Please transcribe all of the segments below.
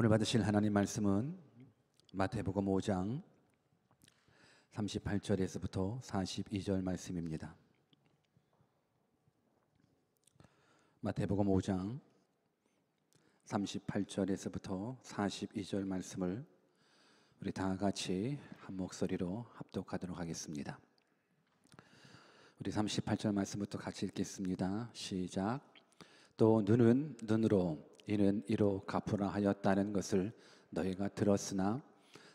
오늘 받으실 하나님 말씀은 마태복음 5장 38절에서부터 42절 말씀입니다. 마태복음 5장 38절에서부터 42절 말씀을 우리 다 같이 한 목소리로 합독하도록 하겠습니다. 우리 38절 말씀부터 같이 읽겠습니다. 시작. 또 눈은 눈으로 이는 이로 갚으라 하였다는 것을 너희가 들었으나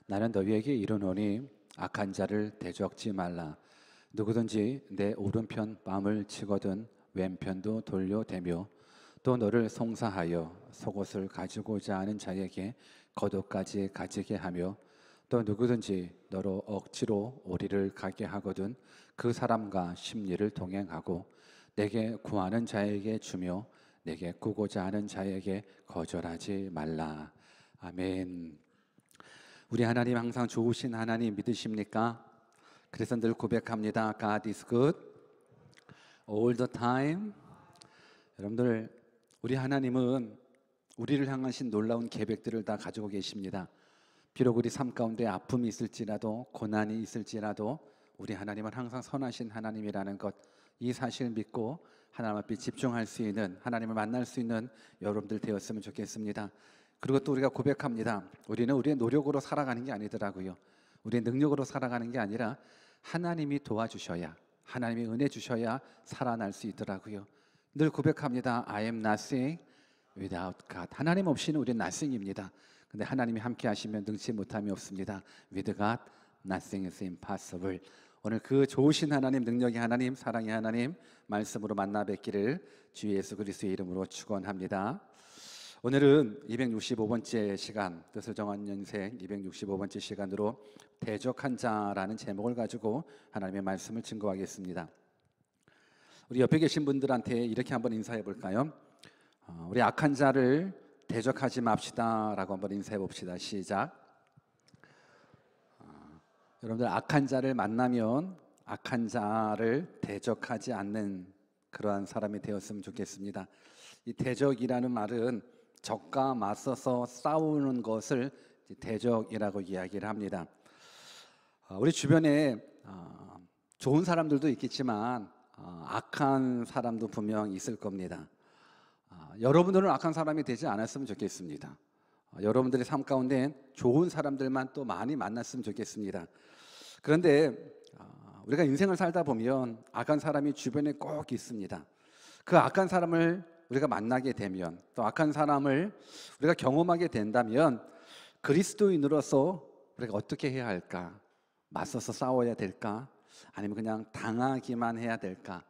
나는 너희에게 이르노니 악한 자를 대적지 말라 누구든지 내 오른편 뺨을 치거든 왼편도 돌려대며 또 너를 송사하여 속옷을 가지고자 하는 자에게 거독까지 가지게 하며 또 누구든지 너로 억지로 오리를 가게 하거든 그 사람과 심리를 동행하고 내게 구하는 자에게 주며 내게 꾸고자 하는 자에게 거절하지 말라. 아멘. 우리 하나님 항상 좋으신 하나님 믿으십니까? 그래서 늘 고백합니다. God is good all the time. 여러분들 우리 하나님은 우리를 향하신 놀라운 계획들을 다 가지고 계십니다. 비록 우리 삶 가운데 아픔이 있을지라도 고난이 있을지라도 우리 하나님은 항상 선하신 하나님이라는 것 이 사실 믿고 하나님 앞에 집중할 수 있는 하나님을 만날 수 있는 여러분들 되었으면 좋겠습니다. 그리고 또 우리가 고백합니다. 우리는 우리의 노력으로 살아가는 게 아니더라고요. 우리의 능력으로 살아가는 게 아니라 하나님이 도와주셔야 하나님이 은혜 주셔야 살아날 수 있더라고요. 늘 고백합니다. I am nothing without God. 하나님 없이는 우리는 nothing입니다. 근데 하나님이 함께 하시면 능치 못함이 없습니다. With God, nothing is impossible. 오늘 그 좋으신 하나님, 능력의 하나님, 사랑의 하나님 말씀으로 만나 뵙기를 주 예수 그리스도의 이름으로 축원합니다. 오늘은 265번째 시간 뜻을 정한 인생 265번째 시간으로 대적한 자라는 제목을 가지고 하나님의 말씀을 증거하겠습니다. 우리 옆에 계신 분들한테 이렇게 한번 인사해 볼까요? 어, 우리 악한 자를 대적하지 맙시다라고 한번 인사해 봅시다. 시작. 여러분들 악한 자를 만나면 악한 자를 대적하지 않는 그러한 사람이 되었으면 좋겠습니다. 이 대적이라는 말은 적과 맞서서 싸우는 것을 대적이라고 이야기를 합니다. 어, 우리 주변에 어, 좋은 사람들도 있겠지만 어, 악한 사람도 분명 있을 겁니다. 여러분들은 악한 사람이 되지 않았으면 좋겠습니다. 여러분들의 삶 가운데 좋은 사람들만 또 많이 만났으면 좋겠습니다. 그런데 아, 우리가 인생을 살다 보면 악한 사람이 주변에 꼭 있습니다. 그 악한 사람을 우리가 만나게 되면 또 악한 사람을 우리가 경험하게 된다면 그리스도인으로서 우리가 어떻게 해야 할까? 맞서서 싸워야 될까? 아니면 그냥 당하기만 해야 될까?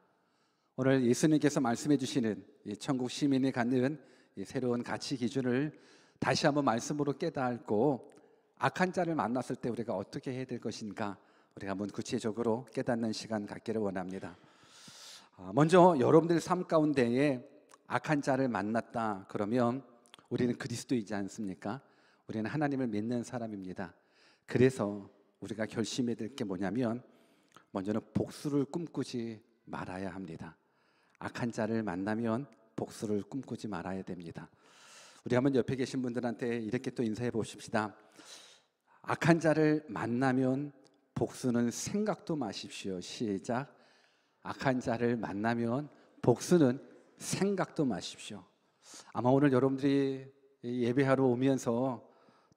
오늘 예수님께서 말씀해 주시는 천국 시민이 갖는 새로운 가치 기준을 다시 한번 말씀으로 깨닫고 악한 자를 만났을 때 우리가 어떻게 해야 될 것인가 우리가 한번 구체적으로 깨닫는 시간 갖기를 원합니다. 아, 먼저 여러분들 삶 가운데에 악한 자를 만났다 그러면 우리는 그리스도이지 않습니까? 우리는 하나님을 믿는 사람입니다. 그래서 우리가 결심해야 될 게 뭐냐면 먼저는 복수를 꿈꾸지 말아야 합니다. 악한 자를 만나면 복수를 꿈꾸지 말아야 됩니다. 우리 한번 옆에 계신 분들한테 이렇게 또 인사해 보십시다. 악한 자를 만나면 복수는 생각도 마십시오. 시작. 악한 자를 만나면 복수는 생각도 마십시오. 아마 오늘 여러분들이 예배하러 오면서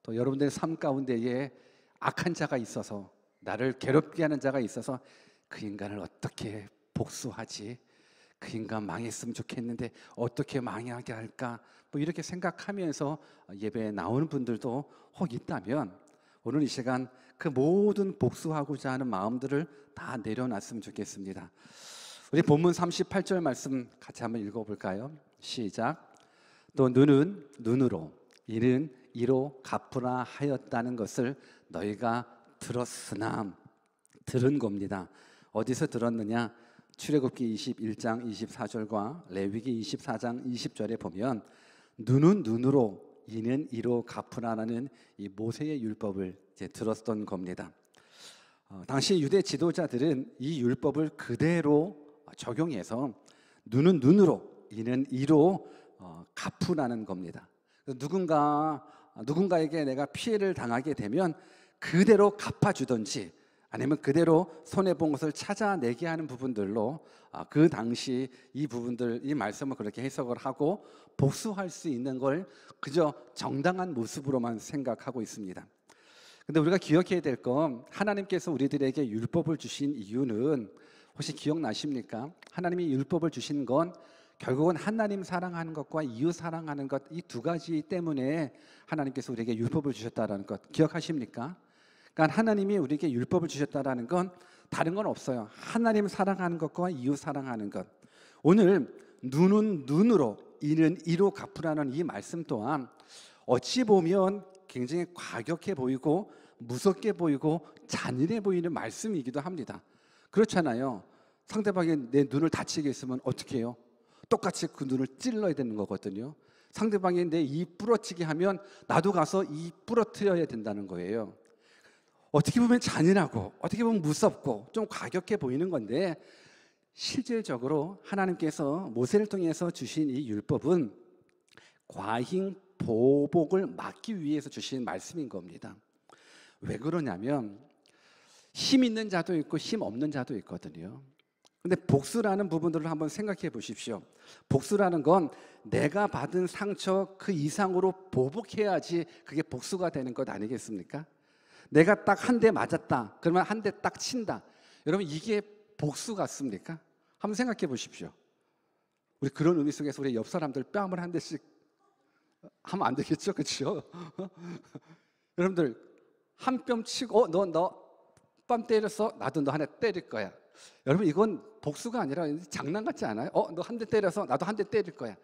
또 여러분들의 삶 가운데에 악한 자가 있어서 나를 괴롭게 하는 자가 있어서 그 인간을 어떻게 복수하지? 그 인간 망했으면 좋겠는데 어떻게 망하게 할까? 뭐 이렇게 생각하면서 예배에 나오는 분들도 혹 있다면 오늘 이 시간 그 모든 복수하고자 하는 마음들을 다 내려놨으면 좋겠습니다. 우리 본문 38절 말씀 같이 한번 읽어볼까요? 시작. 또 눈은 눈으로, 이는 이로 갚으라 하였다는 것을 너희가 들었으나 들은 겁니다. 어디서 들었느냐? 출애굽기 21장 24절과 레위기 24장 20절에 보면 눈은 눈으로 이는 이로 갚으라라는 이 모세의 율법을 이제 들었던 겁니다. 어, 당시 유대 지도자들은 이 율법을 그대로 적용해서 눈은 눈으로 이는 이로 어, 갚으라는 겁니다. 누군가 누군가에게 내가 피해를 당하게 되면 그대로 갚아주든지 아니면 그대로 손해 본 것을 찾아내게 하는 부분들로 아, 그 당시 이 부분들 이 말씀을 그렇게 해석을 하고 복수할 수 있는 걸 그저 정당한 모습으로만 생각하고 있습니다. 근데 우리가 기억해야 될건 하나님께서 우리들에게 율법을 주신 이유는 혹시 기억나십니까? 하나님이 율법을 주신 건 결국은 하나님 사랑하는 것과 이웃 사랑하는 것 이 두 가지 때문에 하나님께서 우리에게 율법을 주셨다라는 것 기억하십니까? 그러니까 하나님이 우리에게 율법을 주셨다라는 건 다른 건 없어요. 하나님 사랑하는 것과 이웃 사랑하는 것. 오늘 눈은 눈으로 이는 이로 갚으라는 이 말씀 또한 어찌 보면 굉장히 과격해 보이고 무섭게 보이고 잔인해 보이는 말씀이기도 합니다. 그렇잖아요. 상대방이 내 눈을 다치게 했으면 어떻게 해요? 똑같이 그 눈을 찔러야 되는 거거든요. 상대방이 내입부러지게 하면 나도 가서 입 부러뜨려야 된다는 거예요. 어떻게 보면 잔인하고 어떻게 보면 무섭고 좀 과격해 보이는 건데 실질적으로 하나님께서 모세를 통해서 주신 이 율법은 과잉 보복을 막기 위해서 주신 말씀인 겁니다. 왜 그러냐면 힘 있는 자도 있고 힘 없는 자도 있거든요. 근데 복수라는 부분들을 한번 생각해 보십시오. 복수라는 건 내가 받은 상처 그 이상으로 보복해야지 그게 복수가 되는 것 아니겠습니까? 내가 딱 한 대 맞았다. 그러면 한 대 딱 친다. 여러분 이게 복수 같습니까? 한번 생각해 보십시오. 우리 그런 의미 속에서 우리 옆 사람들 뺨을 한 대씩 하면 안 되겠죠, 그렇죠? 여러분들 한 뺨 치고 어, 너너 뺨 때렸어? 나도 너한대 때릴 거야. 여러분 이건 복수가 아니라 장난 같지 않아요? 어, 너 한 대 때려서 나도 한 대 때릴 거야.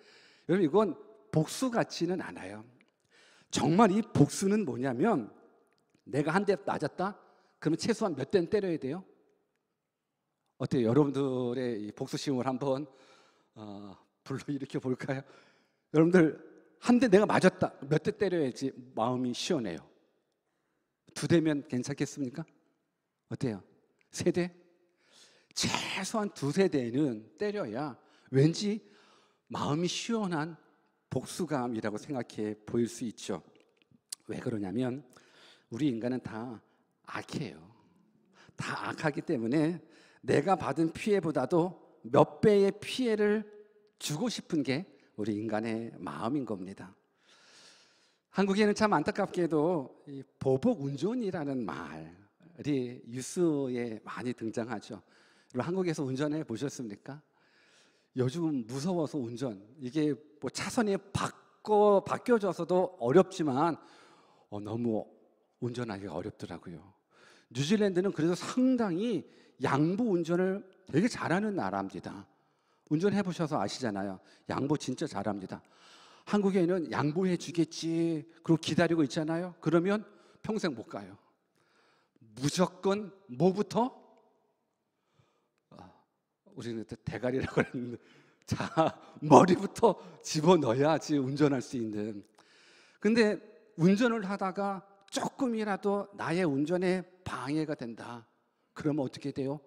여러분 이건 복수 같지는 않아요. 정말 이 복수는 뭐냐면 내가 한대 맞았다? 그러면 최소한 몇 대 때려야 돼요? 어때요? 여러분들의 복수심을 한번 어, 불러일으켜 볼까요? 여러분들 한 대 내가 맞았다 몇 대 때려야지 마음이 시원해요. 두 대면 괜찮겠습니까? 어때요? 세 대? 최소한 두 세 대는 때려야 왠지 마음이 시원한 복수감이라고 생각해 보일 수 있죠. 왜 그러냐면 우리 인간은 다 악해요. 다 악하기 때문에 내가 받은 피해보다도 몇 배의 피해를 주고 싶은 게 우리 인간의 마음인 겁니다. 한국에는 참 안타깝게도 보복 운전이라는 말이 뉴스에 많이 등장하죠. 한국에서 운전해 보셨습니까? 요즘 무서워서 운전 이게 뭐 차선이 바꿔 바뀌어져서도 어렵지만 어, 너무 운전하기가 어렵더라고요. 뉴질랜드는 그래도 상당히 양보 운전을 되게 잘하는 나라입니다. 운전해 보셔서 아시잖아요. 양보 진짜 잘합니다. 한국에는 양보해 주겠지. 그리고 기다리고 있잖아요. 그러면 평생 못 가요. 무조건 뭐부터? 어, 우리는 대가리라고 그는데 자, 머리부터 집어넣어야지 운전할 수 있는. 근데 운전을 하다가 조금이라도 나의 운전에 방해가 된다. 그러면 어떻게 돼요?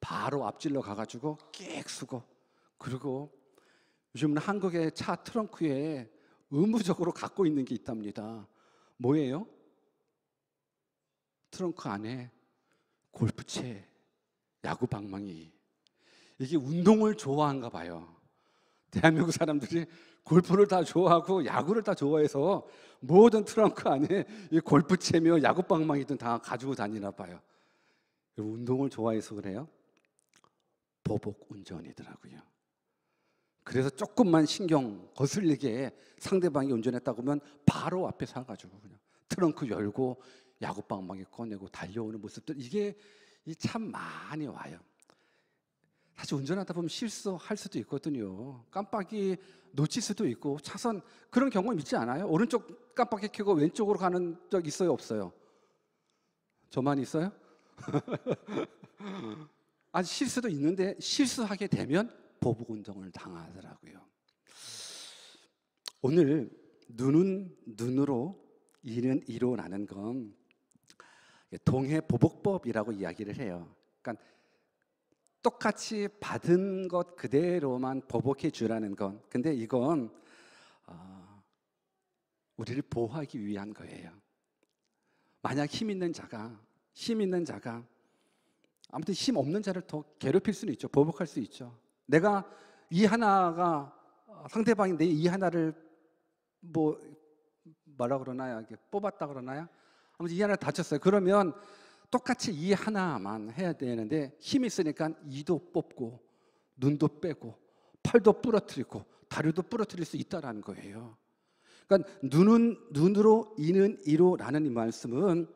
바로 앞질러 가가지고 끽 쓰고 그리고 요즘은 한국의 차 트렁크에 의무적으로 갖고 있는 게 있답니다. 뭐예요? 트렁크 안에 골프채, 야구 방망이. 이게 운동을 좋아한가 봐요. 대한민국 사람들이 골프를 다 좋아하고 야구를 다 좋아해서 모든 트렁크 안에 이 골프채며 야구 방망이든 다 가지고 다니나 봐요. 운동을 좋아해서 그래요. 보복 운전이더라고요. 그래서 조금만 신경 거슬리게 상대방이 운전했다고 하면 바로 앞에 서가지고 그냥 트렁크 열고 야구방 망이 꺼내고 달려오는 모습들 이게 참 많이 와요. 사실 운전하다 보면 실수할 수도 있거든요. 깜빡이 놓칠 수도 있고 차선 그런 경험 있지 않아요? 오른쪽 깜빡이 켜고 왼쪽으로 가는 적 있어요 없어요? 저만 있어요? 아 실수도 있는데 실수하게 되면 보복 운동을 당하더라고요. 오늘 눈은 눈으로 이는 이로 나는 건 동해 보복법이라고 이야기를 해요. 그러니까 똑같이 받은 것 그대로만 보복해 주라는 건 근데 이건 어, 우리를 보호하기 위한 거예요. 만약 힘 있는 자가 힘 있는 자가 아무튼 힘 없는 자를 더 괴롭힐 수는 있죠. 보복할 수 있죠. 내가 이 하나가 상대방이 내이 하나를 뭐 뭐라 그러나요? 이게 뽑았다 그러나요? 아무튼 이 하나 다쳤어요. 그러면 똑같이 이 하나만 해야 되는데 힘이 있으니까 이도 뽑고 눈도 빼고 팔도 부러뜨리고 다리도 부러뜨릴 수 있다라는 거예요. 그러니까 눈은 눈으로 이는 이로라는 이 말씀은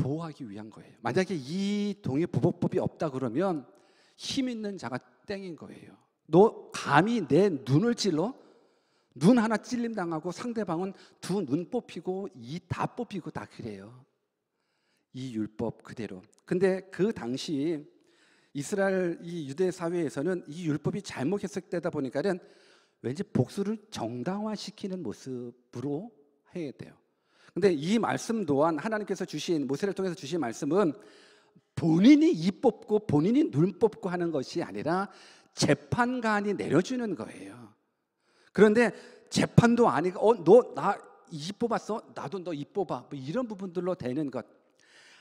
보호하기 위한 거예요. 만약에 이 동의 부복법이 없다 그러면 힘 있는 자가 땡인 거예요. 너 감히 내 눈을 찔러 눈 하나 찔림 당하고 상대방은 두 눈 뽑히고 이 다 뽑히고 다 그래요. 이 율법 그대로. 근데 그 당시 이스라엘 이 유대 사회에서는 이 율법이 잘못했을 때다 보니까는 왠지 복수를 정당화시키는 모습으로 해야 돼요. 근데 이 말씀 또한 하나님께서 주신 모세를 통해서 주신 말씀은 본인이 입 뽑고 본인이 눈 뽑고 하는 것이 아니라 재판관이 내려주는 거예요. 그런데 재판도 아니고 어너나입 뽑았어? 나도 너 입 뽑아. 뭐 이런 부분들로 되는 것.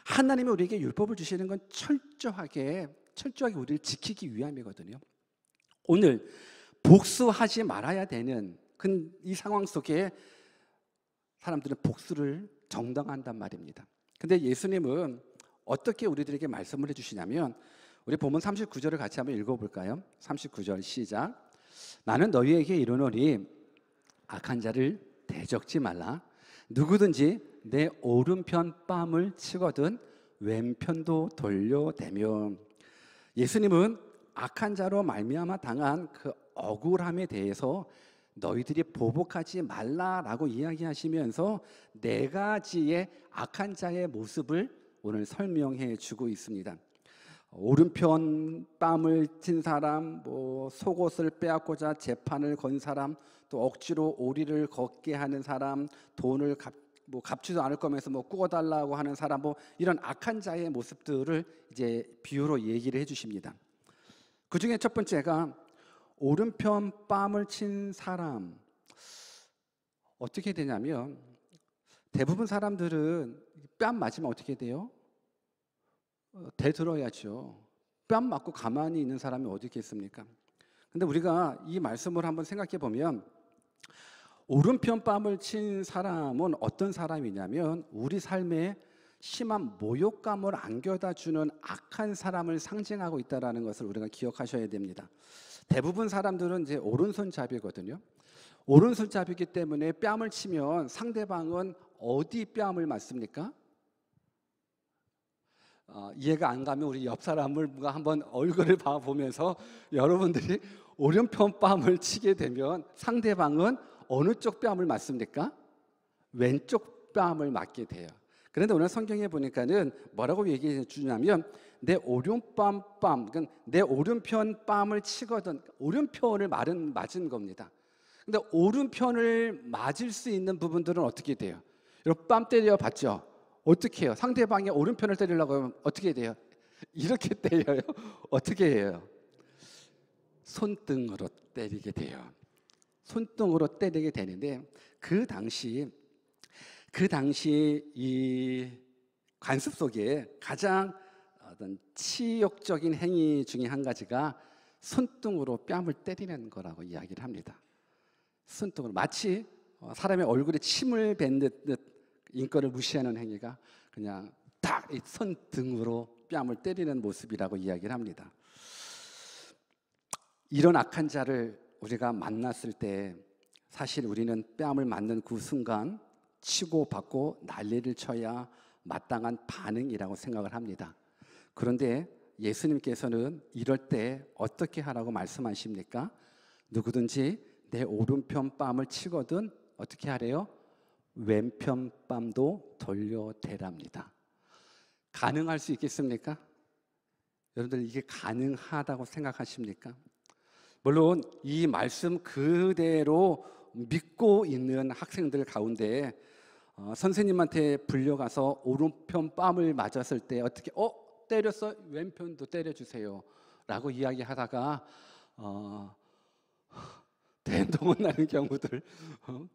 하나님이 우리에게 율법을 주시는 건 철저하게 철저하게 우리를 지키기 위함이거든요. 오늘 복수하지 말아야 되는 이 상황 속에 사람들은 복수를 정당한단 말입니다. 근데 예수님은 어떻게 우리들에게 말씀을 해주시냐면 우리 본문 39절을 같이 한번 읽어볼까요? 39절 시작 나는 너희에게 이르노니 악한 자를 대적지 말라 누구든지 내 오른편 뺨을 치거든 왼편도 돌려대며 예수님은 악한 자로 말미암아 당한 그 억울함에 대해서 너희들이 보복하지 말라라고 이야기하시면서 네 가지의 악한 자의 모습을 오늘 설명해 주고 있습니다. 오른편 뺨을 친 사람, 뭐 속옷을 빼앗고자 재판을 건 사람, 또 억지로 오리를 걷게 하는 사람, 돈을 갚, 뭐 갚지도 않을 거면서 뭐 꾸어달라고 하는 사람, 뭐 이런 악한 자의 모습들을 이제 비유로 얘기를 해주십니다. 그 중에 첫 번째가 오른편 뺨을 친 사람 어떻게 되냐면 대부분 사람들은 뺨 맞으면 어떻게 돼요? 어, 대들어야죠. 뺨 맞고 가만히 있는 사람이 어디 있겠습니까? 근데 우리가 이 말씀을 한번 생각해 보면 오른편 뺨을 친 사람은 어떤 사람이냐면 우리 삶에 심한 모욕감을 안겨다 주는 악한 사람을 상징하고 있다라는 것을 우리가 기억하셔야 됩니다. 대부분 사람들은 이제 오른손잡이거든요. 오른손잡이기 때문에 뺨을 치면 상대방은 어디 뺨을 맞습니까? 어, 이해가 안 가면 우리 옆 사람을 뭔가 한번 얼굴을 봐보면서 여러분들이 오른편 뺨을 치게 되면 상대방은 어느 쪽 뺨을 맞습니까? 왼쪽 뺨을 맞게 돼요. 그런데 오늘 성경에 보니까는 뭐라고 얘기해 주냐면 내 오륜밤 빰, 그러니까 내오른편 빰을 치거든 오른편을 말은 맞은 겁니다. 근데 오른편을 맞을 수 있는 부분들은 어떻게 돼요? 여러분 빰 때려 봤죠? 어떻게 해요? 상대방의 오른편을 때리려고 하면 어떻게 돼요? 이렇게 때려요. 어떻게 해요? 손등으로 때리게 돼요. 손등으로 때리게 되는데 그 당시 그 당시 이 관습 속에 가장 어떤 치욕적인 행위 중에 한 가지가 손등으로 뺨을 때리는 거라고 이야기를 합니다. 손등으로 마치 어, 사람의 얼굴에 침을 뱉듯 인권을 무시하는 행위가 그냥 딱 손등으로 뺨을 때리는 모습이라고 이야기를 합니다. 이런 악한 자를 우리가 만났을 때 사실 우리는 뺨을 맞는 그 순간 치고 받고 난리를 쳐야 마땅한 반응이라고 생각을 합니다. 그런데 예수님께서는 이럴 때 어떻게 하라고 말씀하십니까? 누구든지 내 오른편 뺨을 치거든 어떻게 하래요? 왼편 뺨도 돌려대랍니다. 가능할 수 있겠습니까? 여러분들 이게 가능하다고 생각하십니까? 물론 이 말씀 그대로 믿고 있는 학생들 가운데 어, 선생님한테 불려가서 오른편 뺨을 맞았을 때 어떻게 어 때려서 왼편도 때려주세요 라고 이야기하다가 어, 대동은 나는 경우들 어?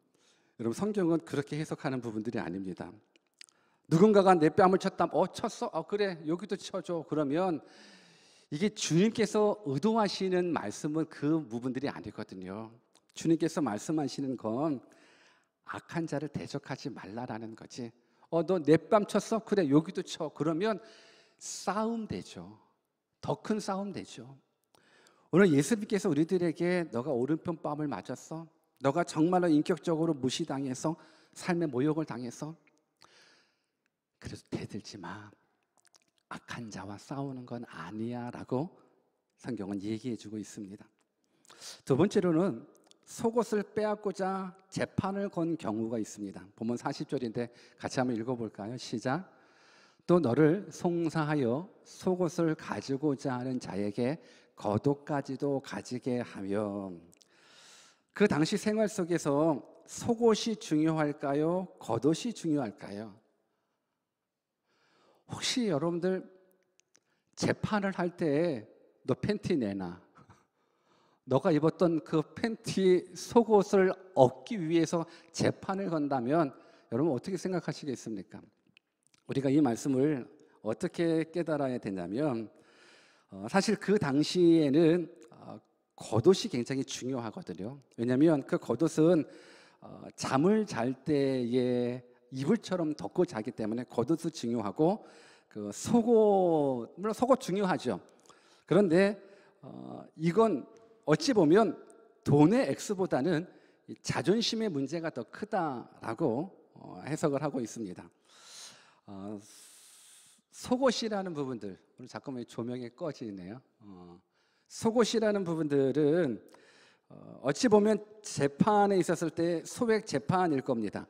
여러분 성경은 그렇게 해석하는 부분들이 아닙니다 누군가가 내 뺨을 쳤다 어 쳤어? 어 그래 여기도 쳐줘 그러면 이게 주님께서 의도하시는 말씀은 그 부분들이 아니거든요 주님께서 말씀하시는 건 악한 자를 대적하지 말라라는 거지 어 너 내 뺨 쳤어? 그래 여기도 쳐 그러면 싸움 되죠. 더 큰 싸움 되죠. 오늘 예수님께서 우리들에게 너가 오른편 밤을 맞았어. 너가 정말로 인격적으로 무시당해서 삶의 모욕을 당해서 그래서 대들지 마. 악한 자와 싸우는 건 아니야라고 성경은 얘기해 주고 있습니다. 두 번째로는 속옷을 빼앗고자 재판을 건 경우가 있습니다. 보면 40절인데 같이 한번 읽어 볼까요? 시작. 또 너를 송사하여 속옷을 가지고자 하는 자에게 거독까지도 가지게 하며 그 당시 생활 속에서 속옷이 중요할까요? 겉옷이 중요할까요? 혹시 여러분들 재판을 할 때 너 팬티 내놔. 너가 입었던 그 팬티 속옷을 얻기 위해서 재판을 건다면 여러분 어떻게 생각하시겠습니까? 우리가 이 말씀을 어떻게 깨달아야 되냐면 어, 사실 그 당시에는 어, 겉옷이 굉장히 중요하거든요. 왜냐하면 그 겉옷은 어, 잠을 잘 때에 이불처럼 덮고 자기 때문에 겉옷도 중요하고 그 속옷 물론 속옷 중요하죠. 그런데 어, 이건 어찌 보면 돈의 액수보다는 자존심의 문제가 더 크다라고 어, 해석을 하고 있습니다. 아, 속옷이라는 부분들 오늘 자꾸만 조명이 꺼지네요. 어, 속옷이라는 부분들은 어, 찌 보면 재판에 있었을 때 소액 재판일 겁니다.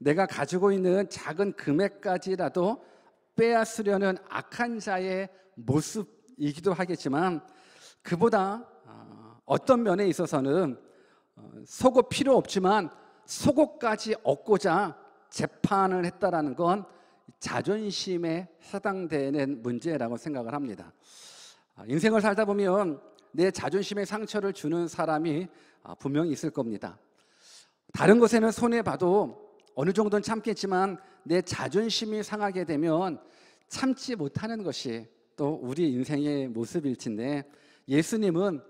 내가 가지고 있는 작은 금액까지라도 빼앗으려는 악한 자의 모습이기도 하겠지만 그보다 아, 어떤 면에 있어서는 어, 속옷 필요 없지만 속옷까지 얻고자 재판을 했다라는 건 자존심에 해당되는 문제라고 생각을 합니다. 아, 인생을 살다 보면 내 자존심에 상처를 주는 사람이 아, 분명히 있을 겁니다. 다른 것에는 손해 봐도 어느 정도는 참겠지만 내 자존심이 상하게 되면 참지 못하는 것이 또 우리 인생의 모습일 텐데 예수님은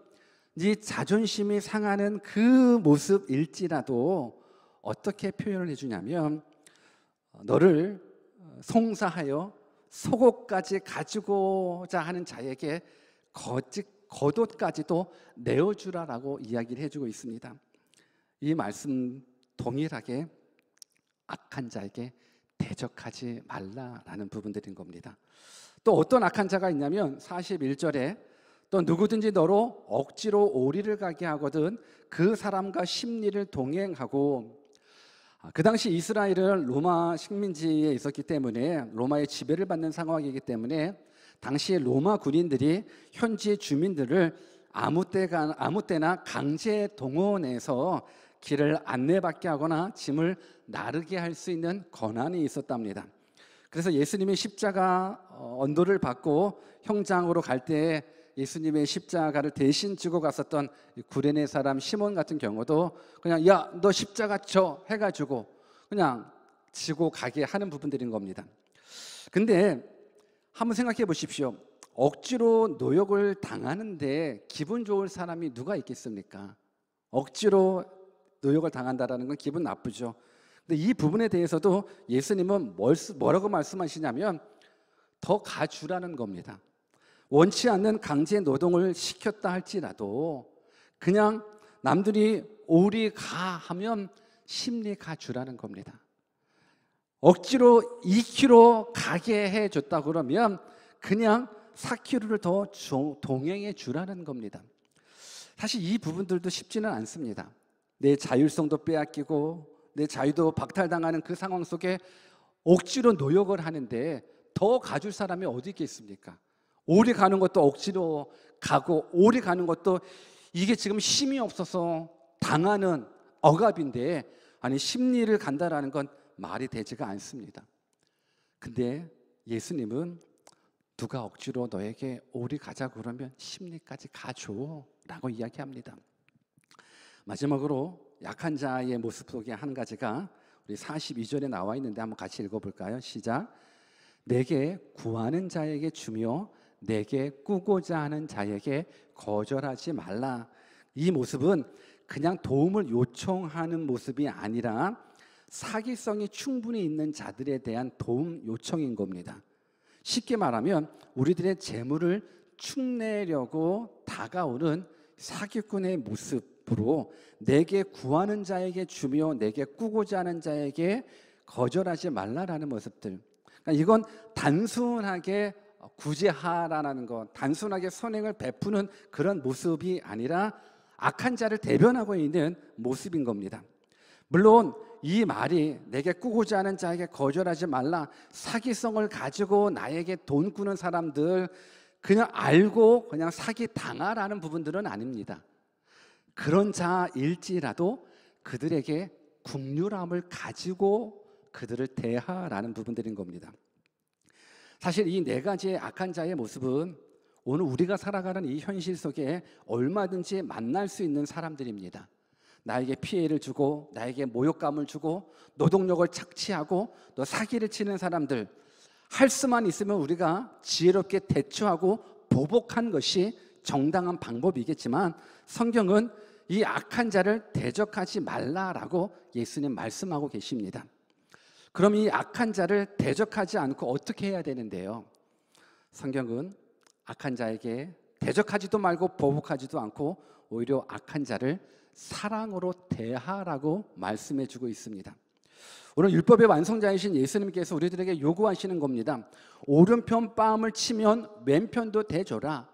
네 자존심이 상하는 그 모습일지라도 어떻게 표현을 해주냐면 어, 너를 송사하여 속옷까지 가지고자 하는 자에게 겉옷까지도 내어주라라고 이야기를 해주고 있습니다. 이 말씀 동일하게 악한 자에게 대적하지 말라라는 부분들인 겁니다. 또 어떤 악한 자가 있냐면 41절에 또 누구든지 너로 억지로 오리를 가게 하거든 그 사람과 심리를 동행하고 아, 그 당시 이스라엘은 로마 식민지에 있었기 때문에 로마의 지배를 받는 상황이기 때문에 당시 로마 군인들이 현지 주민들을 아무 때가 아무 때나 강제 동원해서 길을 안내받게 하거나 짐을 나르게 할 수 있는 권한이 있었답니다. 그래서 예수님이 십자가 어, 언도를 받고 형장으로 갈 때에 예수님의 십자가를 대신 지고 갔었던 구레네 사람 시몬 같은 경우도 그냥 야 너 십자가 쳐 해가지고 그냥 지고 가게 하는 부분들인 겁니다. 근데 한번 생각해 보십시오. 억지로 노역을 당하는데 기분 좋을 사람이 누가 있겠습니까? 억지로 노역을 당한다라는 건 기분 나쁘죠. 근데 이 부분에 대해서도 예수님은 뭘, 뭐라고 말씀하시냐면 더 가주라는 겁니다. 원치 않는 강제 노동을 시켰다 할지라도 그냥 남들이 오리 가 하면 심리 가주라는 겁니다. 억지로 2kg 가게 해줬다 그러면 그냥 4kg를 더 동행해 주라는 겁니다. 사실 이 부분들도 쉽지는 않습니다. 내 자율성도 빼앗기고 내 자유도 박탈당하는 그 상황 속에 억지로 노역을 하는데 더 가줄 사람이 어디 있겠습니까? 오리 가는 것도 억지로 가고 오리 가는 것도 이게 지금 힘이 없어서 당하는 억압인데 아니 심리를 간다라는 건 말이 되지가 않습니다. 근데 예수님은 누가 억지로 너에게 오리 가자 그러면 심리까지 가줘라고 이야기합니다. 마지막으로 약한 자의 모습 속에 한 가지가 우리 42절에 나와 있는데 한번 같이 읽어볼까요? 시작. 내게 구하는 자에게 주며 내게 꾸고자 하는 자에게 거절하지 말라. 이 모습은 그냥 도움을 요청하는 모습이 아니라 사기성이 충분히 있는 자들에 대한 도움 요청인 겁니다. 쉽게 말하면 우리들의 재물을 축내려고 다가오는 사기꾼의 모습으로 내게 구하는 자에게 주며 내게 꾸고자 하는 자에게 거절하지 말라라는 모습들. 그러니까 이건 단순하게 어, 구제하라는 건 단순하게 선행을 베푸는 그런 모습이 아니라 악한 자를 대변하고 있는 모습인 겁니다. 물론 이 말이 내게 꾸고자 하는 자에게 거절하지 말라 사기성을 가지고 나에게 돈 꾸는 사람들 그냥 알고 그냥 사기 당하라는 부분들은 아닙니다. 그런 자일지라도 그들에게 국률함을 가지고 그들을 대하라는 부분들인 겁니다. 사실 이 네 가지의 악한 자의 모습은 오늘 우리가 살아가는 이 현실 속에 얼마든지 만날 수 있는 사람들입니다. 나에게 피해를 주고 나에게 모욕감을 주고 노동력을 착취하고 또 사기를 치는 사람들 할 수만 있으면 우리가 지혜롭게 대처하고 보복한 것이 정당한 방법이겠지만 성경은 이 악한 자를 대적하지 말라라고 예수님 말씀하고 계십니다. 그럼 이 악한 자를 대적하지 않고 어떻게 해야 되는데요? 성경은 악한 자에게 대적하지도 말고 보복하지도 않고 오히려 악한 자를 사랑으로 대하라고 말씀해 주고 있습니다. 오늘 율법의 완성자이신 예수님께서 우리들에게 요구하시는 겁니다. 오른편 뺨을 치면 왼편도 대줘라.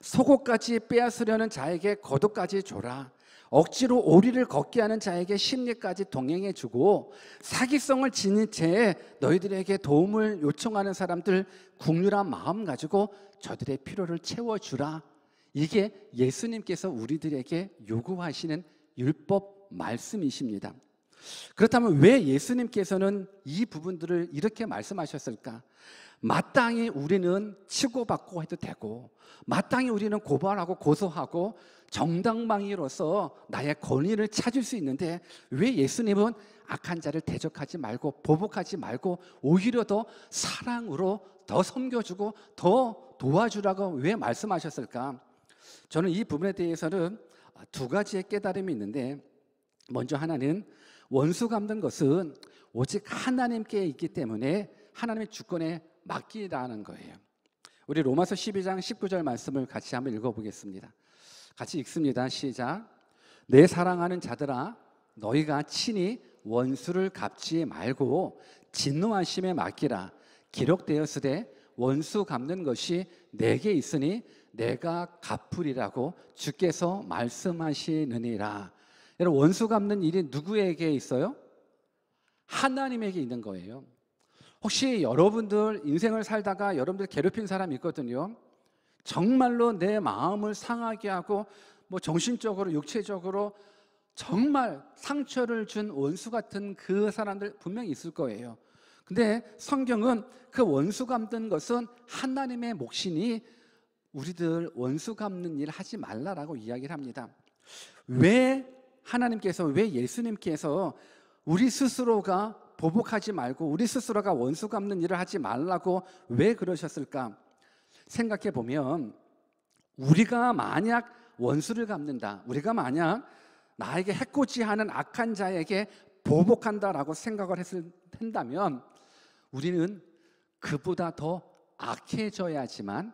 속옷까지 빼앗으려는 자에게 겉옷까지 줘라. 억지로 오리를 걷게 하는 자에게 심리까지 동행해 주고 사기성을 지닌 채 너희들에게 도움을 요청하는 사람들 국률한 마음 가지고 저들의 필요를 채워 주라. 이게 예수님께서 우리들에게 요구하시는 율법 말씀이십니다. 그렇다면 왜 예수님께서는 이 부분들을 이렇게 말씀하셨을까? 마땅히 우리는 치고받고 해도 되고, 마땅히 우리는 고발하고 고소하고 정당방위로서 나의 권위를 찾을 수 있는데 왜 예수님은 악한 자를 대적하지 말고 보복하지 말고 오히려 더 사랑으로 더 섬겨주고 더 도와주라고 왜 말씀하셨을까? 저는 이 부분에 대해서는 두 가지의 깨달음이 있는데 먼저 하나는 원수 갚는 것은 오직 하나님께 있기 때문에 하나님의 주권에 맡기라는 거예요. 우리 로마서 12장 19절 말씀을 같이 한번 읽어보겠습니다. 같이 읽습니다. 시작. 내 사랑하는 자들아, 너희가 친히 원수를 갚지 말고 진노하심에 맡기라. 기록되었으되 원수 갚는 것이 내게 있으니 내가 갚으리라고 주께서 말씀하시느니라. 여러분 원수 갚는 일이 누구에게 있어요? 하나님에게 있는 거예요. 혹시 여러분들 인생을 살다가 여러분들 괴롭힌 사람 있거든요. 정말로 내 마음을 상하게 하고 뭐 정신적으로 육체적으로 정말 상처를 준 원수 같은 그 사람들 분명히 있을 거예요. 근데 성경은 그 원수 갚는 것은 하나님의 몫이니 우리들 원수 갚는 일 하지 말라라고 이야기를 합니다. 왜 하나님께서 왜 예수님께서 우리 스스로가 보복하지 말고 우리 스스로가 원수 갚는 일을 하지 말라고 왜 그러셨을까 생각해 보면 우리가 만약 원수를 갚는다 우리가 만약 나에게 해코지하는 악한 자에게 보복한다라고 생각을 했을 텐다면 우리는 그보다 더 악해져야지만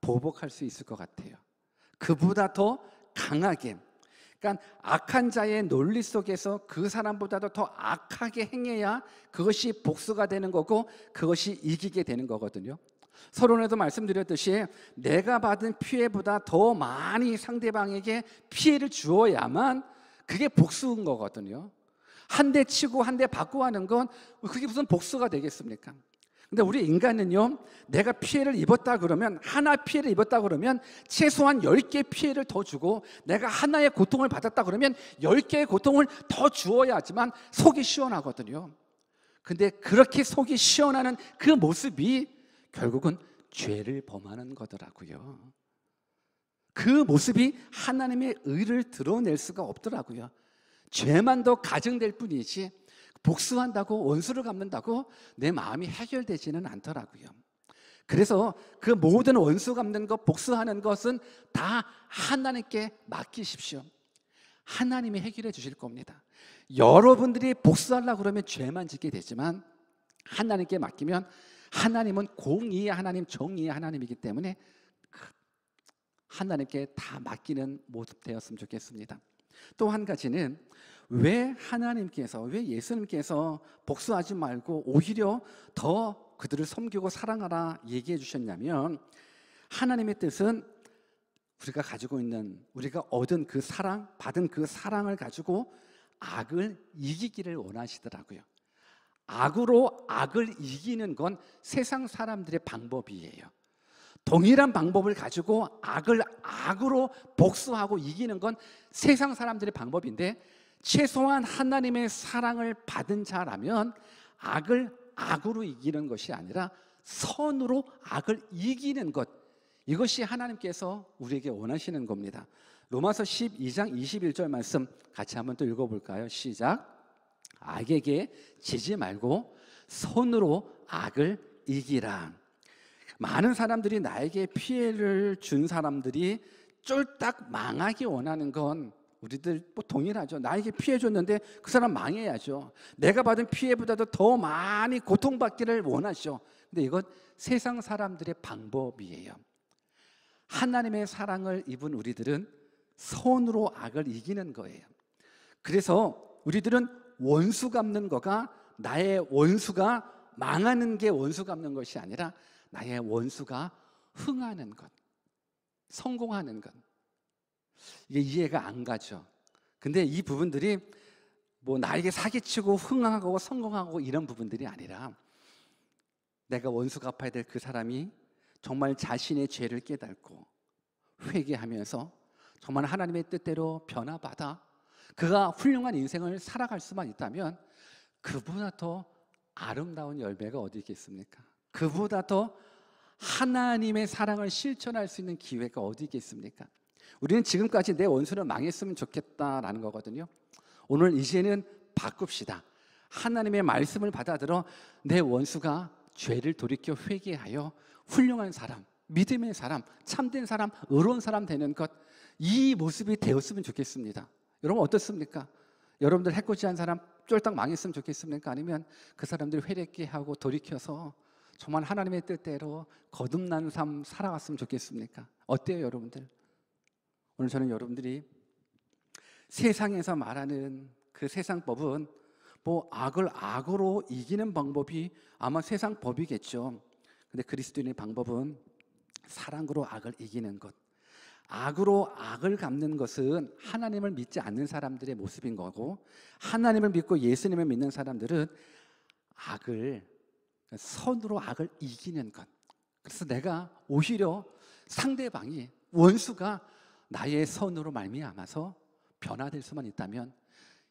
보복할 수 있을 것 같아요. 그보다 더 강하게 그러니까 악한 자의 논리 속에서 그 사람보다도 더 악하게 행해야 그것이 복수가 되는 거고 그것이 이기게 되는 거거든요. 서론에도 말씀드렸듯이 내가 받은 피해보다 더 많이 상대방에게 피해를 주어야만 그게 복수인 거거든요. 한 대 치고 한 대 받고 하는 건 그게 무슨 복수가 되겠습니까? 근데 우리 인간은요, 내가 피해를 입었다 그러면, 하나 피해를 입었다 그러면, 최소한 10개 피해를 더 주고, 내가 하나의 고통을 받았다 그러면, 10개의 고통을 더 주어야지만 하 속이 시원하거든요. 근데 그렇게 속이 시원하는 그 모습이 결국은 죄를 범하는 거더라고요. 그 모습이 하나님의 의를 드러낼 수가 없더라고요. 죄만 더 가증될 뿐이지, 복수한다고 원수를 갚는다고 내 마음이 해결되지는 않더라고요. 그래서 그 모든 원수 갚는 것, 복수하는 것은 다 하나님께 맡기십시오. 하나님이 해결해 주실 겁니다. 여러분들이 복수하려고 그러면 죄만 짓게 되지만 하나님께 맡기면 하나님은 공의의 하나님, 정의의 하나님이기 때문에 그 하나님께 다 맡기는 모습 되었으면 좋겠습니다. 또 한 가지는 왜 하나님께서, 왜 예수님께서 복수하지 말고 오히려 더 그들을 섬기고 사랑하라 얘기해 주셨냐면 하나님의 뜻은 우리가 가지고 있는 우리가 얻은 그 사랑, 받은 그 사랑을 가지고 악을 이기기를 원하시더라고요. 악으로 악을 이기는 건 세상 사람들의 방법이에요. 동일한 방법을 가지고 악을 악으로 복수하고 이기는 건 세상 사람들의 방법인데 최소한 하나님의 사랑을 받은 자라면 악을 악으로 이기는 것이 아니라 선으로 악을 이기는 것 이것이 하나님께서 우리에게 원하시는 겁니다. 로마서 12장 21절 말씀 같이 한번 또 읽어볼까요? 시작. 악에게 지지 말고 선으로 악을 이기라. 많은 사람들이 나에게 피해를 준 사람들이 쫄딱 망하기 원하는 건 우리들 뭐 동일하죠. 나에게 피해 줬는데 그 사람 망해야죠. 내가 받은 피해보다도 더 많이 고통받기를 원하죠. 근데 이건 세상 사람들의 방법이에요. 하나님의 사랑을 입은 우리들은 선으로 악을 이기는 거예요. 그래서 우리들은 원수 갚는 거가 나의 원수가 망하는 게 원수 갚는 것이 아니라 나의 원수가 흥하는 것, 성공하는 것, 이게 이해가 안 가죠. 근데 이 부분들이 뭐 나에게 사기치고 흥하고 성공하고 이런 부분들이 아니라 내가 원수 갚아야 될 그 사람이 정말 자신의 죄를 깨닫고 회개하면서 정말 하나님의 뜻대로 변화받아 그가 훌륭한 인생을 살아갈 수만 있다면 그보다 더 아름다운 열매가 어디 있겠습니까? 그보다 더 하나님의 사랑을 실천할 수 있는 기회가 어디 있겠습니까? 우리는 지금까지 내원수를 망했으면 좋겠다라는 거거든요. 오늘 이제는 바꿉시다. 하나님의 말씀을 받아들어 내 원수가 죄를 돌이켜 회개하여 훌륭한 사람, 믿음의 사람, 참된 사람, 의로운 사람 되는 것 이 모습이 되었으면 좋겠습니다. 여러분 어떻습니까? 여러분들 해코지한 사람 쫄딱 망했으면 좋겠습니까? 아니면 그사람들 회개하고 돌이켜서 정말 하나님의 뜻대로 거듭난 삶 살아갔으면 좋겠습니까? 어때요, 여러분들? 오늘 저는 여러분들이 세상에서 말하는 그 세상법은 뭐 악을 악으로 이기는 방법이 아마 세상 법이겠죠. 근데 그리스도인의 방법은 사랑으로 악을 이기는 것. 악으로 악을 갚는 것은 하나님을 믿지 않는 사람들의 모습인 거고 하나님을 믿고 예수님을 믿는 사람들은 악을 선으로 악을 이기는 것. 그래서 내가 오히려 상대방이 원수가 나의 선으로 말미암아서 변화될 수만 있다면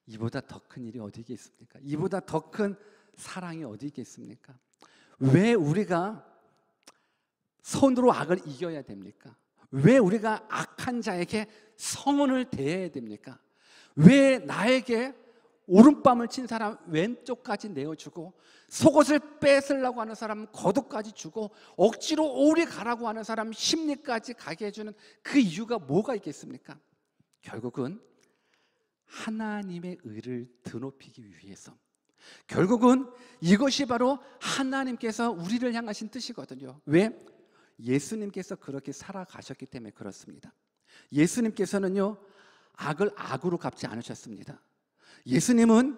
이보다 더 큰 일이 어디 있겠습니까? 이보다 더 큰 사랑이 어디 있겠습니까? 왜 우리가 선으로 악을 이겨야 됩니까? 왜 우리가 악한 자에게 성원을 대해야 됩니까? 왜 나에게 오른밤을 친 사람 왼쪽까지 내어주고 속옷을 뺏으려고 하는 사람거겉까지 주고 억지로 오래 가라고 하는 사람 심리까지 가게 해주는 그 이유가 뭐가 있겠습니까? 결국은 하나님의 의를 드높이기 위해서 결국은 이것이 바로 하나님께서 우리를 향하신 뜻이거든요 왜? 예수님께서 그렇게 살아가셨기 때문에 그렇습니다 예수님께서는요 악을 악으로 갚지 않으셨습니다 예수님은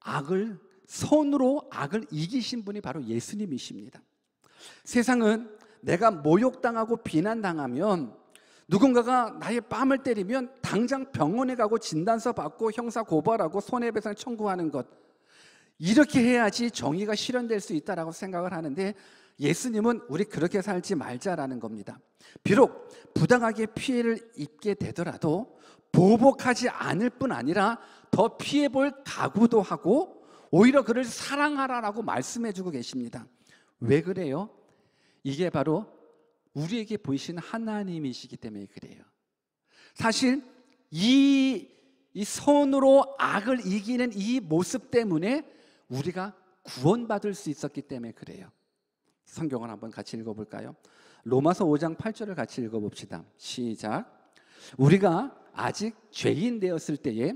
악을 선으로 악을 이기신 분이 바로 예수님이십니다. 세상은 내가 모욕당하고 비난당하면 누군가가 나의 뺨을 때리면 당장 병원에 가고 진단서 받고 형사 고발하고 손해배상 청구하는 것 이렇게 해야지 정의가 실현될 수 있다라고 생각을 하는데 예수님은 우리 그렇게 살지 말자라는 겁니다. 비록 부당하게 피해를 입게 되더라도 보복하지 않을 뿐 아니라 더 피해 볼 각오도 하고 오히려 그를 사랑하라라고 말씀해 주고 계십니다. 왜 그래요? 이게 바로 우리에게 보이신 하나님이시기 때문에 그래요. 사실 이, 이 선으로 악을 이기는 이 모습 때문에 우리가 구원받을 수 있었기 때문에 그래요. 성경을 한번 같이 읽어볼까요? 로마서 5장 8절을 같이 읽어봅시다. 시작. 우리가 아직 죄인 되었을 때에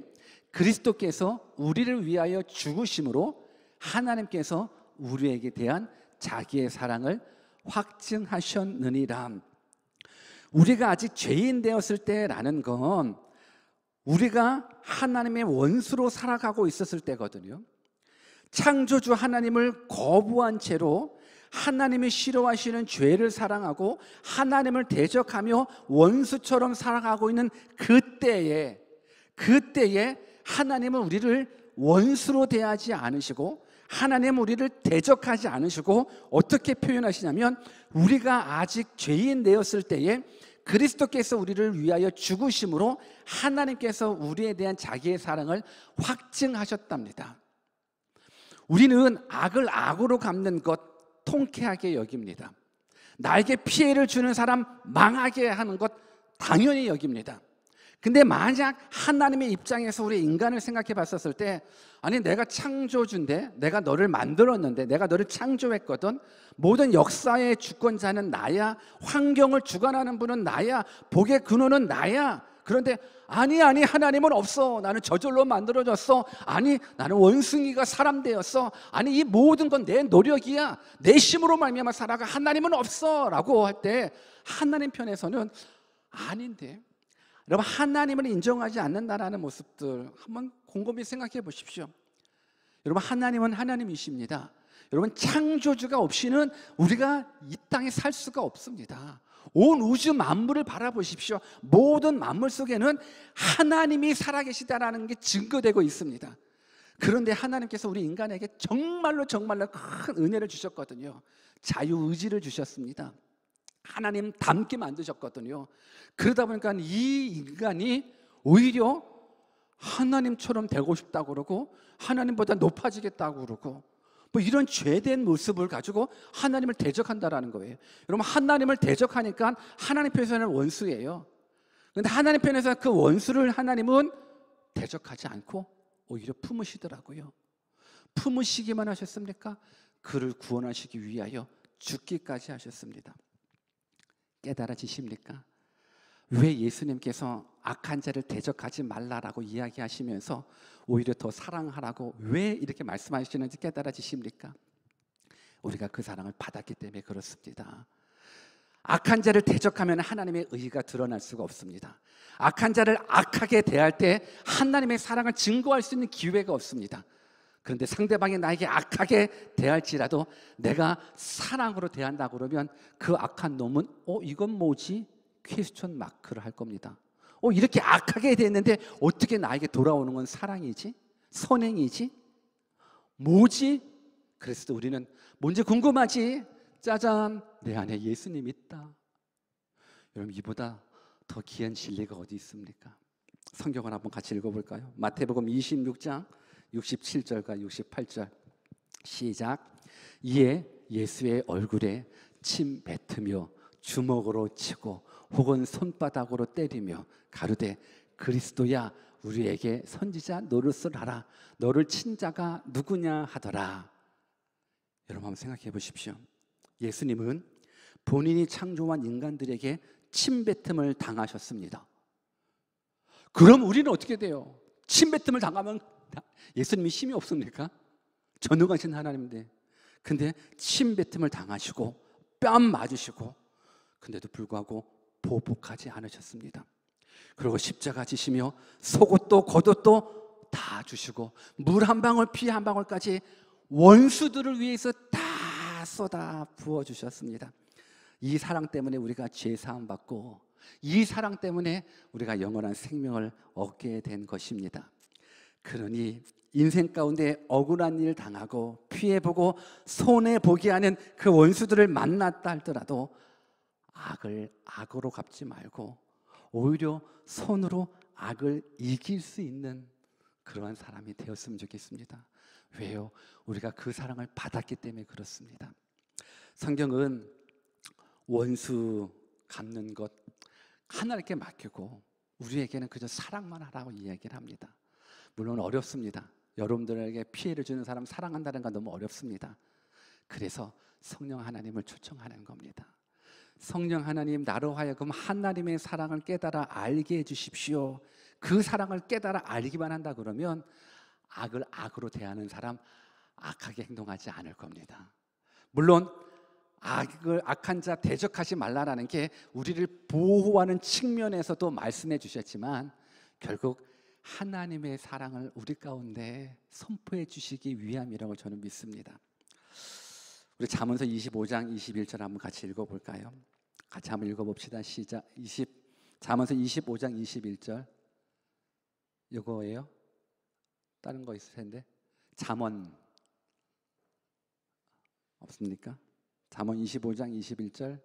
그리스도께서 우리를 위하여 죽으심으로 하나님께서 우리에게 대한 자기의 사랑을 확증하셨느니라. 우리가 아직 죄인 되었을 때라는 건 우리가 하나님의 원수로 살아가고 있었을 때거든요. 창조주 하나님을 거부한 채로 하나님이 싫어하시는 죄를 사랑하고 하나님을 대적하며 원수처럼 살아가고 있는 그때에 그때에 하나님은 우리를 원수로 대하지 않으시고 하나님 우리를 대적하지 않으시고 어떻게 표현하시냐면 우리가 아직 죄인 되었을 때에 그리스도께서 우리를 위하여 죽으심으로 하나님께서 우리에 대한 자기의 사랑을 확증하셨답니다. 우리는 악을 악으로 갚는 것, 통쾌하게 여깁니다. 나에게 피해를 주는 사람 망하게 하는 것 당연히 여깁니다. 근데 만약 하나님의 입장에서 우리 인간을 생각해 봤었을 때, 아니, 내가 창조주인데, 내가 너를 만들었는데, 내가 너를 창조했거든, 모든 역사의 주권자는 나야, 환경을 주관하는 분은 나야, 복의 근원은 나야, 그런데 아니 아니 하나님은 없어. 나는 저절로 만들어졌어. 아니 나는 원숭이가 사람 되었어. 아니 이 모든 건 내 노력이야. 내 힘으로 말미암아 살아가. 하나님은 없어라고 할 때 하나님 편에서는 아닌데. 여러분 하나님을 인정하지 않는다라는 모습들 한번 곰곰이 생각해 보십시오. 여러분 하나님은 하나님이십니다. 여러분 창조주가 없이는 우리가 이 땅에 살 수가 없습니다. 온 우주 만물을 바라보십시오. 모든 만물 속에는 하나님이 살아계시다라는 게 증거되고 있습니다. 그런데 하나님께서 우리 인간에게 정말로 정말로 큰 은혜를 주셨거든요. 자유의지를 주셨습니다. 하나님 닮게 만드셨거든요. 그러다 보니까 이 인간이 오히려 하나님처럼 되고 싶다고 그러고 하나님보다 높아지겠다고 그러고 뭐 이런 죄된 모습을 가지고 하나님을 대적한다라는 거예요. 여러분 하나님을 대적하니까 하나님 편에서는 원수예요. 근데 하나님 편에서 그 원수를 하나님은 대적하지 않고 오히려 품으시더라고요. 품으시기만 하셨습니까? 그를 구원하시기 위하여 죽기까지 하셨습니다. 깨달아지십니까? 왜 예수님께서 악한 자를 대적하지 말라라고 이야기하시면서 오히려 더 사랑하라고 왜 이렇게 말씀하시는지 깨달아지십니까? 우리가 그 사랑을 받았기 때문에 그렇습니다. 악한 자를 대적하면 하나님의 의가 의 드러날 수가 없습니다. 악한 자를 악하게 대할 때 하나님의 사랑을 증거할 수 있는 기회가 없습니다. 그런데 상대방이 나에게 악하게 대할지라도 내가 사랑으로 대한다 그러면 그 악한 놈은 어 이건 뭐지? 퀘스천 마크를 할 겁니다. 어, 이렇게 악하게 됐는데 어떻게 나에게 돌아오는 건 사랑이지? 선행이지? 뭐지? 그래서 우리는 뭔지 궁금하지? 짜잔! 내 안에 예수님 있다. 여러분 이보다 더 귀한 진리가 어디 있습니까? 성경을 한번 같이 읽어볼까요? 마태복음 26장 67절과 68절 시작 이에 예수의 얼굴에 침 뱉으며 주먹으로 치고 혹은 손바닥으로 때리며 가르되 그리스도야 우리에게 선지자 노릇을 하라 너를 친 자가 누구냐 하더라 여러분 한번 생각해 보십시오 예수님은 본인이 창조한 인간들에게 침뱉음을 당하셨습니다 그럼 우리는 어떻게 돼요? 침뱉음을 당하면 예수님이 힘이 없습니까? 전능하신 하나님인데 근데 침뱉음을 당하시고 뺨 맞으시고 근데도 불구하고 보복하지 않으셨습니다. 그리고 십자가 지시며 속옷도 겉옷도 다 주시고 물 한 방울 피 한 방울까지 원수들을 위해서 다 쏟아 부어 주셨습니다. 이 사랑 때문에 우리가 죄 사함 받고 이 사랑 때문에 우리가 영원한 생명을 얻게 된 것입니다. 그러니 인생 가운데 억울한 일 당하고 피해보고 손해 보게 하는 그 원수들을 만났다 할더라도 악을 악으로 갚지 말고 오히려 선으로 악을 이길 수 있는 그러한 사람이 되었으면 좋겠습니다. 왜요? 우리가 그 사랑을 받았기 때문에 그렇습니다. 성경은 원수 갚는 것 하나님께 맡기고 우리에게는 그저 사랑만 하라고 이야기를 합니다. 물론 어렵습니다. 여러분들에게 피해를 주는 사람 사랑한다는 건 너무 어렵습니다. 그래서 성령 하나님을 초청하는 겁니다. 성령 하나님 나로 하여금 하나님의 사랑을 깨달아 알게 해 주십시오. 그 사랑을 깨달아 알기만 한다 그러면 악을 악으로 대하는 사람 악하게 행동하지 않을 겁니다. 물론 악을 악한 자 대적하지 말라라는 게 우리를 보호하는 측면에서도 말씀해 주셨지만 결국 하나님의 사랑을 우리 가운데 선포해 주시기 위함이라고 저는 믿습니다. 우리 잠언서 25장 21절 한번 같이 읽어 볼까요? 같이 한번 읽어 봅시다. 시작. 20 잠언서 25장 21절. 이거예요? 다른 거 있을 텐데. 잠언 없습니까? 잠언 25장 21절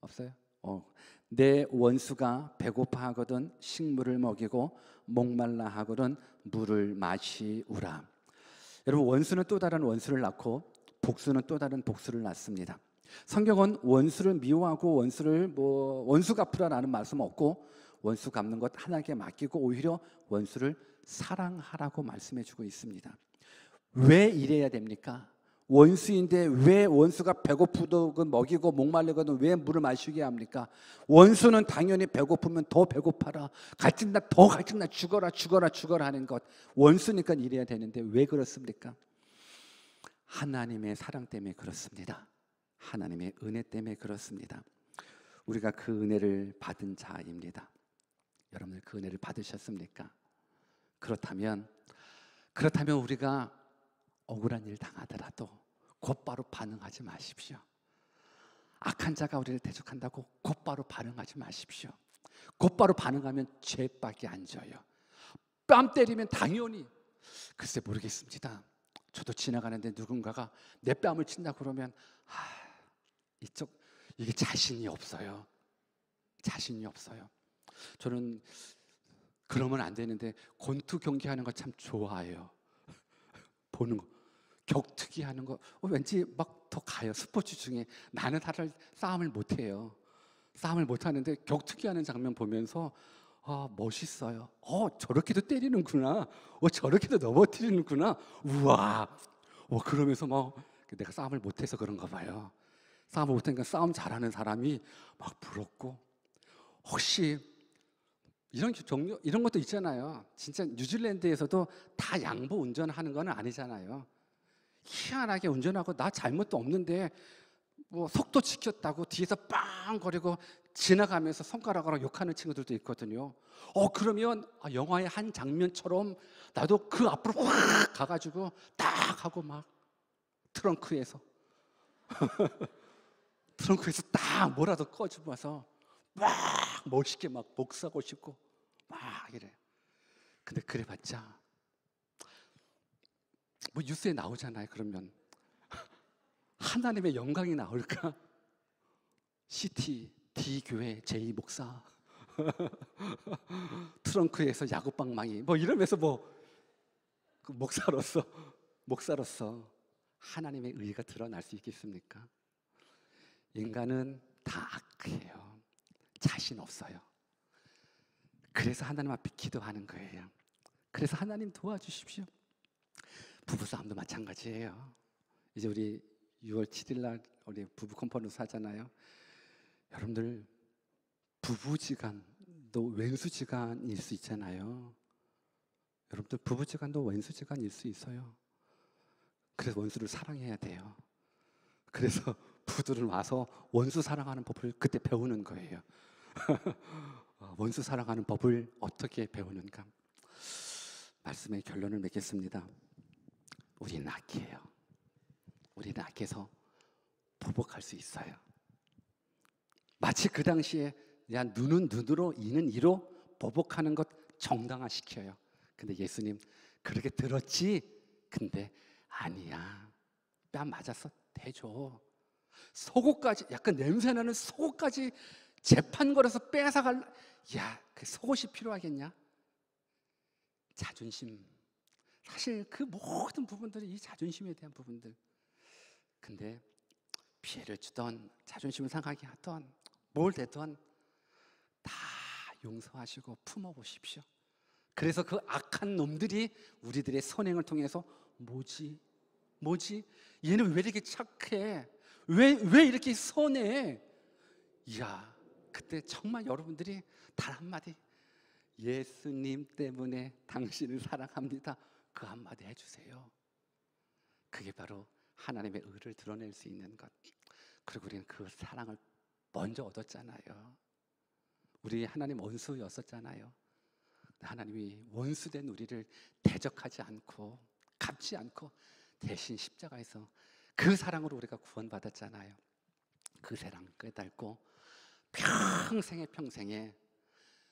없어요? 어. 내 원수가 배고파하거든 식물을 먹이고 목말라 하거든 물을 마시우라. 여러분 원수는 또 다른 원수를 낳고 복수는 또 다른 복수를 낳습니다. 성경은 원수를 미워하고 원수를 뭐 원수 갚으라라는 말씀 없고 원수 갚는 것 하나님께 맡기고 오히려 원수를 사랑하라고 말씀해 주고 있습니다. 왜 이래야 됩니까? 원수인데 왜 원수가 배고프든 먹이고 목말르거든 왜 물을 마시게 합니까? 원수는 당연히 배고프면 더 배고파라 갈증나 더 갈증나 죽어라 죽어라 죽어라 하는 것 원수니까 이래야 되는데 왜 그렇습니까? 하나님의 사랑 때문에 그렇습니다. 하나님의 은혜 때문에 그렇습니다. 우리가 그 은혜를 받은 자입니다. 여러분들 그 은혜를 받으셨습니까? 그렇다면 그렇다면 우리가 억울한 일 당하더라도 곧바로 반응하지 마십시오. 악한 자가 우리를 대적한다고 곧바로 반응하지 마십시오. 곧바로 반응하면 죄밖에 안 져요. 뺨 때리면 당연히 글쎄 모르겠습니다. 저도 지나가는데 누군가가 내 뺨을 친다 그러면 아, 이쪽 이게 자신이 없어요. 자신이 없어요. 저는 그러면 안 되는데 권투 경기하는 거 참 좋아해요. 보는 거 격투기 하는 거 어, 왠지 막 더 가요. 스포츠 중에 나는 사실 싸움을 못 해요. 싸움을 못 하는데 격투기 하는 장면 보면서 아, 멋있어요. 어, 저렇게도 때리는구나. 어, 저렇게도 넘어뜨리는구나. 우와. 어, 그러면서 막 내가 싸움을 못해서 그런가 봐요. 싸움을 못하니까 싸움 잘하는 사람이 막 부럽고 혹시 이런 종류 이런 것도 있잖아요. 진짜 뉴질랜드에서도 다 양보 운전하는 건 아니잖아요. 희한하게 운전하고 나 잘못도 없는데 뭐 속도 지켰다고 뒤에서 빵 거리고 지나가면서 손가락으로 욕하는 친구들도 있거든요. 어, 그러면 아, 영화의 한 장면처럼 나도 그 앞으로 확 가가지고 딱 하고 막 트렁크에서 트렁크에서 딱 뭐라도 꺼집어서 막 멋있게 막 복사하고 싶고 막 이래. 근데 그래봤자 뭐 뉴스에 나오잖아요. 그러면 하나님의 영광이 나올까? 시티 D 교회 J 목사 트렁크에서 야구방망이 뭐 이러면서 뭐 그 목사로서 목사로서 하나님의 의가 드러날 수 있겠습니까? 인간은 다 악해요. 자신 없어요. 그래서 하나님 앞에 기도하는 거예요. 그래서 하나님 도와주십시오. 부부싸움도 마찬가지예요. 이제 우리 6월 7일 날 우리 부부 컨퍼런스 하잖아요. 여러분들 부부지간도 왼수지간일 수 있잖아요. 여러분들 부부지간도 왼수지간일 수 있어요. 그래서 원수를 사랑해야 돼요. 그래서 부들은 와서 원수 사랑하는 법을 그때 배우는 거예요. 어, 원수 사랑하는 법을 어떻게 배우는가? 말씀의 결론을 맺겠습니다. 우리는 악해요. 우리는 악해서 보복할 수 있어요. 마치 그 당시에 야 눈은 눈으로 이는 이로 보복하는 것 정당화시켜요. 근데 예수님 그렇게 들었지. 근데 아니야. 뺨 맞아서 대줘. 속옷까지 약간 냄새 나는 속옷까지 재판 걸어서 빼앗아 갈. 야, 그 속옷이 필요하겠냐? 자존심. 사실 그 모든 부분들이 이 자존심에 대한 부분들. 근데 피해를 주던 자존심을 상하게 하던 뭘 되든 다 용서하시고 품어보십시오. 그래서 그 악한 놈들이 우리들의 선행을 통해서 뭐지? 뭐지? 얘는 왜 이렇게 착해? 왜, 왜 이렇게 선해? 이야, 그때 정말 여러분들이 단 한마디 예수님 때문에 당신을 사랑합니다. 그 한마디 해주세요. 그게 바로 하나님의 의를 드러낼 수 있는 것. 그리고 우리는 그 사랑을 먼저 얻었잖아요. 우리 하나님 원수였었잖아요. 하나님이 원수된 우리를 대적하지 않고 갚지 않고 대신 십자가에서 그 사랑으로 우리가 구원받았잖아요. 그 사랑 깨달고 평생의 평생에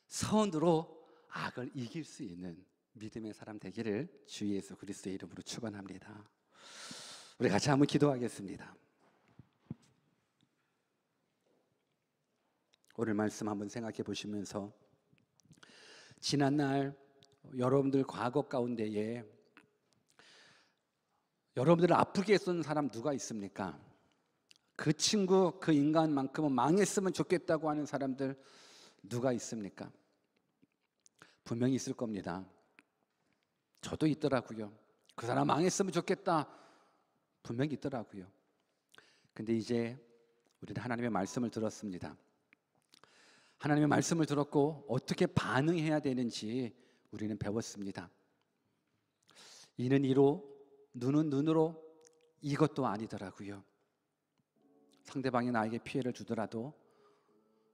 선으로 악을 이길 수 있는 믿음의 사람 되기를 주 예수 그리스도의 이름으로 축원합니다. 우리 같이 한번 기도하겠습니다. 오늘 말씀 한번 생각해 보시면서 지난날 여러분들 과거 가운데에 여러분들을 아프게 했던 사람 누가 있습니까? 그 친구, 그 인간만큼은 망했으면 좋겠다고 하는 사람들 누가 있습니까? 분명히 있을 겁니다. 저도 있더라고요. 그 사람 망했으면 좋겠다. 분명히 있더라고요. 근데 이제 우리는 하나님의 말씀을 들었습니다. 하나님의 말씀을 들었고 어떻게 반응해야 되는지 우리는 배웠습니다. 이는 이로 눈은 눈으로 이것도 아니더라고요. 상대방이 나에게 피해를 주더라도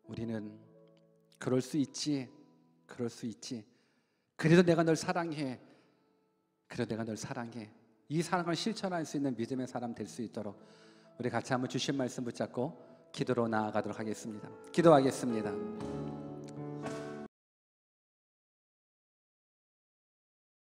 우리는 그럴 수 있지. 그럴 수 있지. 그래도 내가 널 사랑해. 그래도 내가 널 사랑해. 이 사랑을 실천할 수 있는 믿음의 사람 될 수 있도록 우리 같이 한번 주신 말씀 붙잡고 기도로 나아가도록 하겠습니다. 기도하겠습니다.